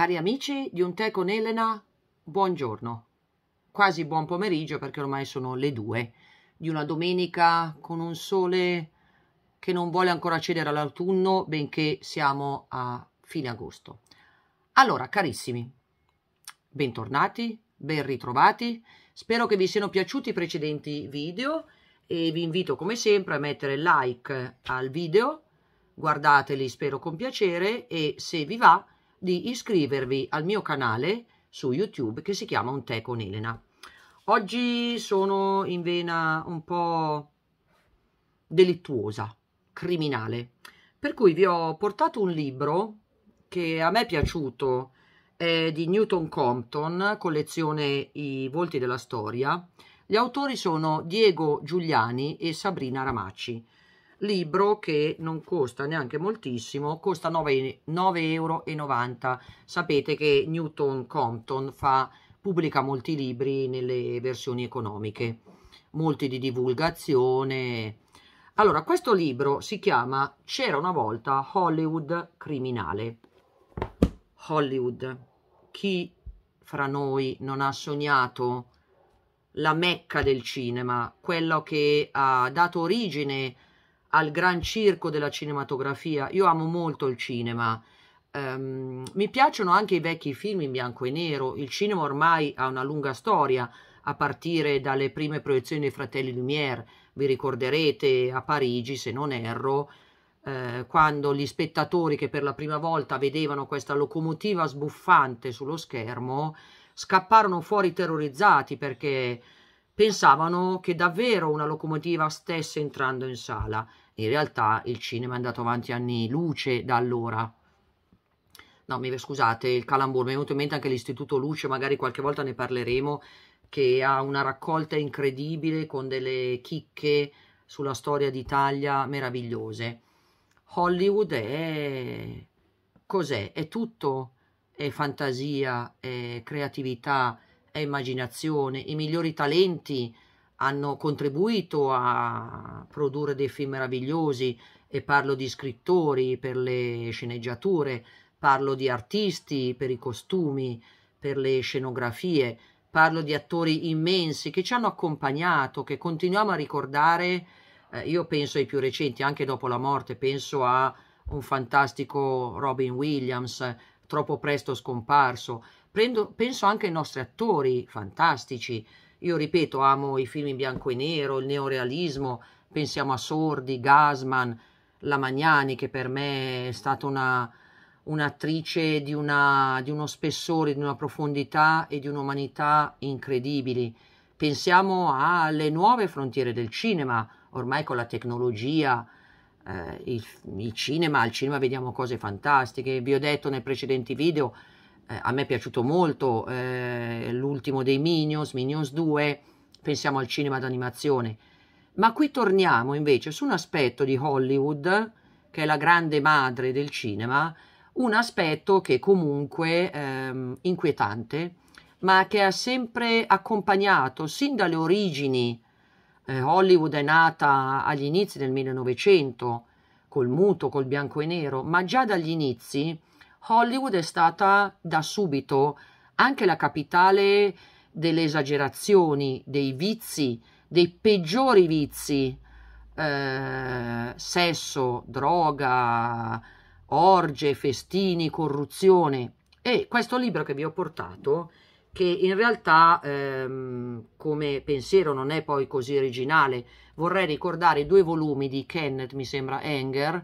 Cari amici di un tè con Elena, buongiorno. Quasi buon pomeriggio perché ormai sono le due di una domenica con un sole che non vuole ancora cedere all'autunno, benché siamo a fine agosto. Allora, carissimi, bentornati, ben ritrovati. Spero che vi siano piaciuti i precedenti video e vi invito come sempre a mettere like al video. Guardateli, spero con piacere e se vi va di iscrivervi al mio canale su YouTube che si chiama Un tè con Elena. Oggi sono in vena un po' delittuosa, criminale, per cui vi ho portato un libro che a me è piaciuto, è di Newton Compton, collezione I volti della storia. Gli autori sono Diego Giuliani e Sabrina Ramacci libro che non costa neanche moltissimo, costa 9,90 euro. Sapete che Newton Compton fa, pubblica molti libri nelle versioni economiche, molti di divulgazione. Allora, questo libro si chiama C'era una volta Hollywood criminale. Hollywood, chi fra noi non ha sognato la mecca del cinema, quello che ha dato origine a al gran circo della cinematografia. Io amo molto il cinema. Um, mi piacciono anche i vecchi film in bianco e nero. Il cinema ormai ha una lunga storia, a partire dalle prime proiezioni dei fratelli Lumière. Vi ricorderete a Parigi, se non erro, eh, quando gli spettatori che per la prima volta vedevano questa locomotiva sbuffante sullo schermo scapparono fuori terrorizzati perché pensavano che davvero una locomotiva stesse entrando in sala. In realtà il cinema è andato avanti anni luce da allora. No, mi scusate, il calambur, mi è venuto in mente anche l'Istituto Luce, magari qualche volta ne parleremo, che ha una raccolta incredibile con delle chicche sulla storia d'Italia meravigliose. Hollywood è... cos'è? È tutto? È fantasia, è creatività, e immaginazione. I migliori talenti hanno contribuito a produrre dei film meravigliosi e parlo di scrittori per le sceneggiature, parlo di artisti per i costumi, per le scenografie, parlo di attori immensi che ci hanno accompagnato, che continuiamo a ricordare, eh, io penso ai più recenti, anche dopo la morte, penso a un fantastico Robin Williams, troppo presto scomparso, Prendo, penso anche ai nostri attori fantastici. Io ripeto, amo i film in bianco e nero, il neorealismo, pensiamo a Sordi, Gasman, la Magnani, che per me è stata una, un'attrice di, una, di uno spessore, di una profondità e di un'umanità incredibili. Pensiamo alle nuove frontiere del cinema, ormai con la tecnologia, eh, il, il cinema, al cinema vediamo cose fantastiche. Vi ho detto nei precedenti video eh, a me è piaciuto molto eh, l'ultimo dei Minions, Minions 2, pensiamo al cinema d'animazione. Ma qui torniamo invece su un aspetto di Hollywood, che è la grande madre del cinema, un aspetto che comunque ehm, inquietante, ma che ha sempre accompagnato sin dalle origini. Eh, Hollywood è nata agli inizi del 1900 col muto, col bianco e nero, ma già dagli inizi Hollywood è stata da subito anche la capitale delle esagerazioni, dei vizi, dei peggiori vizi, eh, sesso, droga, orge, festini, corruzione. E questo libro che vi ho portato, che in realtà ehm, come pensiero non è poi così originale, vorrei ricordare due volumi di Kenneth, mi sembra, Enger,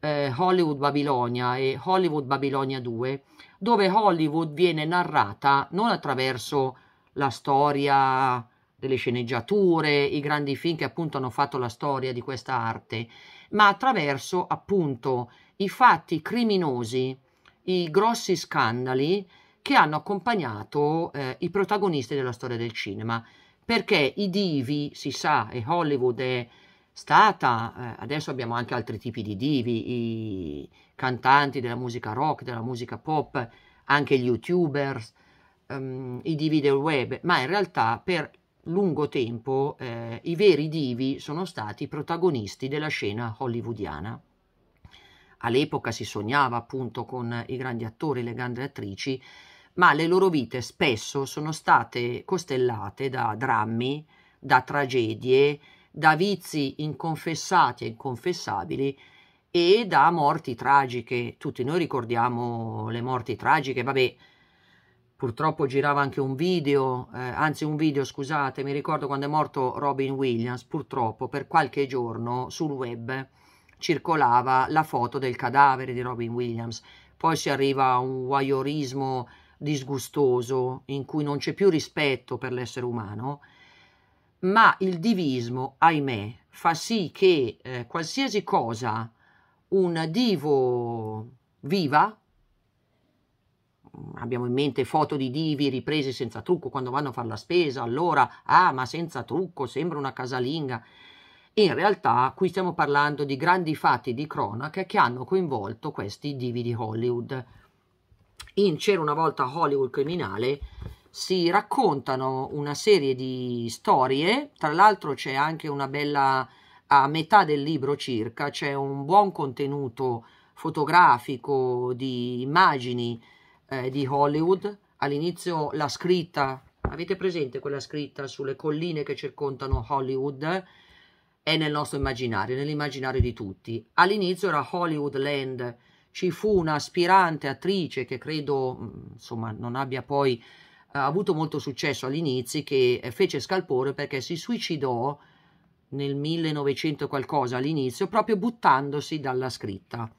eh, Hollywood Babilonia e Hollywood Babilonia 2, dove Hollywood viene narrata non attraverso la storia delle sceneggiature, i grandi film che appunto hanno fatto la storia di questa arte, ma attraverso appunto i fatti criminosi, i grossi scandali che hanno accompagnato eh, i protagonisti della storia del cinema, perché i divi, si sa, e Hollywood è stata, eh, adesso abbiamo anche altri tipi di divi, i cantanti della musica rock, della musica pop, anche gli youtubers, um, i divi del web, ma in realtà per lungo tempo eh, i veri divi sono stati i protagonisti della scena hollywoodiana. All'epoca si sognava appunto con i grandi attori le grandi attrici, ma le loro vite spesso sono state costellate da drammi, da tragedie, da vizi inconfessati e inconfessabili e da morti tragiche. Tutti noi ricordiamo le morti tragiche, vabbè, purtroppo girava anche un video, eh, anzi un video scusate, mi ricordo quando è morto Robin Williams, purtroppo per qualche giorno sul web circolava la foto del cadavere di Robin Williams, poi si arriva a un voyeurismo disgustoso in cui non c'è più rispetto per l'essere umano ma il divismo, ahimè, fa sì che eh, qualsiasi cosa un divo viva, mm, abbiamo in mente foto di divi ripresi senza trucco quando vanno a fare la spesa, allora, ah, ma senza trucco, sembra una casalinga. In realtà qui stiamo parlando di grandi fatti di cronaca che hanno coinvolto questi divi di Hollywood. In C'era una volta Hollywood criminale si raccontano una serie di storie, tra l'altro c'è anche una bella, a metà del libro circa, c'è un buon contenuto fotografico di immagini eh, di Hollywood, all'inizio la scritta, avete presente quella scritta sulle colline che circondano Hollywood? È nel nostro immaginario, nell'immaginario di tutti. All'inizio era Hollywood Land, ci fu un'aspirante attrice che credo mm, insomma non abbia poi ha avuto molto successo all'inizio che eh, fece scalpore perché si suicidò nel 1900 qualcosa all'inizio proprio buttandosi dalla scritta.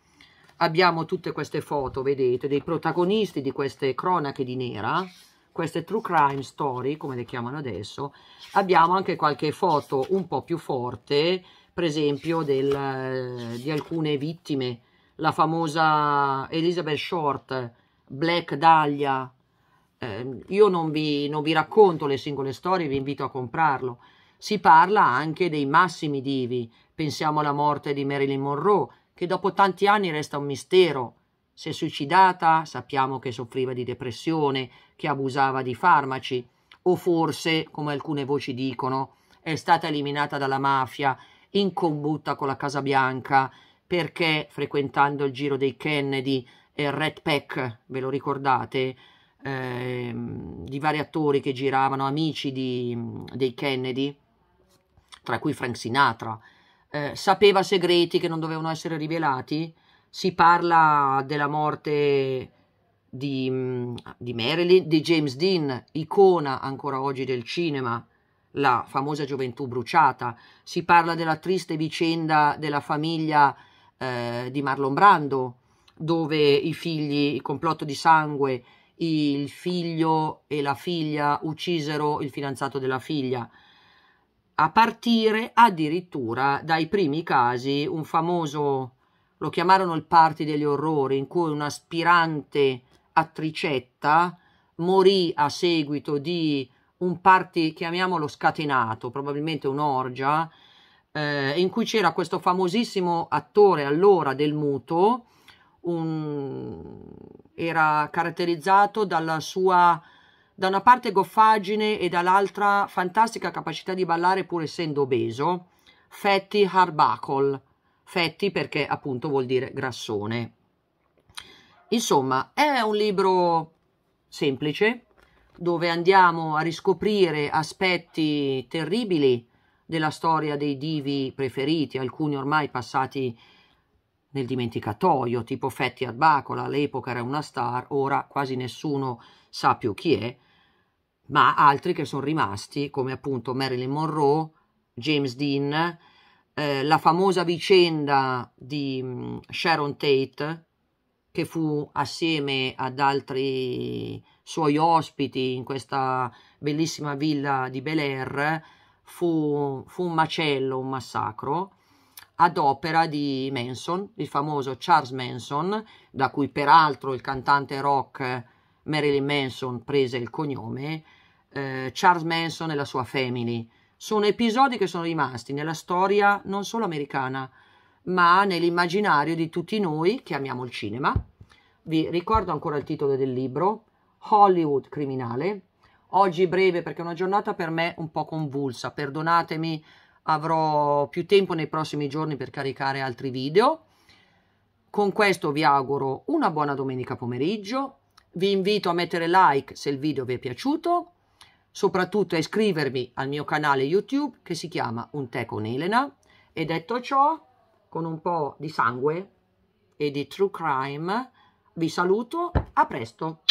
Abbiamo tutte queste foto, vedete, dei protagonisti di queste cronache di nera, queste true crime story, come le chiamano adesso. Abbiamo anche qualche foto un po' più forte, per esempio del, eh, di alcune vittime, la famosa Elizabeth Short, Black Dahlia, eh, io non vi, non vi racconto le singole storie, vi invito a comprarlo. Si parla anche dei massimi divi, pensiamo alla morte di Marilyn Monroe, che dopo tanti anni resta un mistero. Si è suicidata, sappiamo che soffriva di depressione, che abusava di farmaci, o forse, come alcune voci dicono, è stata eliminata dalla mafia in combutta con la Casa Bianca perché frequentando il giro dei Kennedy e il Red Pack, ve lo ricordate, Ehm, di vari attori che giravano, amici di, dei Kennedy, tra cui Frank Sinatra, eh, sapeva segreti che non dovevano essere rivelati. Si parla della morte di, mm, di Marilyn, di James Dean, icona ancora oggi del cinema, la famosa gioventù bruciata. Si parla della triste vicenda della famiglia eh, di Marlon Brando, dove i figli, il complotto di sangue, il figlio e la figlia uccisero il fidanzato della figlia, a partire addirittura dai primi casi, un famoso, lo chiamarono il party degli orrori, in cui un'aspirante attricetta morì a seguito di un party, chiamiamolo scatenato, probabilmente un'orgia, eh, in cui c'era questo famosissimo attore allora del muto, un... era caratterizzato dalla sua da una parte goffaggine e dall'altra fantastica capacità di ballare pur essendo obeso, Fetti Harbacol, Fetti perché appunto vuol dire grassone. Insomma, è un libro semplice dove andiamo a riscoprire aspetti terribili della storia dei divi preferiti, alcuni ormai passati nel dimenticatoio, tipo Fetti Adbacola, all'epoca era una star, ora quasi nessuno sa più chi è, ma altri che sono rimasti, come appunto Marilyn Monroe, James Dean, eh, la famosa vicenda di Sharon Tate, che fu assieme ad altri suoi ospiti in questa bellissima villa di Bel Air, fu, fu un macello, un massacro, ad opera di Manson, il famoso Charles Manson, da cui peraltro il cantante rock Marilyn Manson prese il cognome, eh, Charles Manson e la sua family. Sono episodi che sono rimasti nella storia non solo americana, ma nell'immaginario di tutti noi che amiamo il cinema. Vi ricordo ancora il titolo del libro, Hollywood criminale. Oggi breve perché è una giornata per me un po' convulsa, perdonatemi avrò più tempo nei prossimi giorni per caricare altri video. Con questo vi auguro una buona domenica pomeriggio, vi invito a mettere like se il video vi è piaciuto, soprattutto a iscrivervi al mio canale YouTube che si chiama Un Tè con Elena e detto ciò, con un po' di sangue e di true crime, vi saluto, a presto!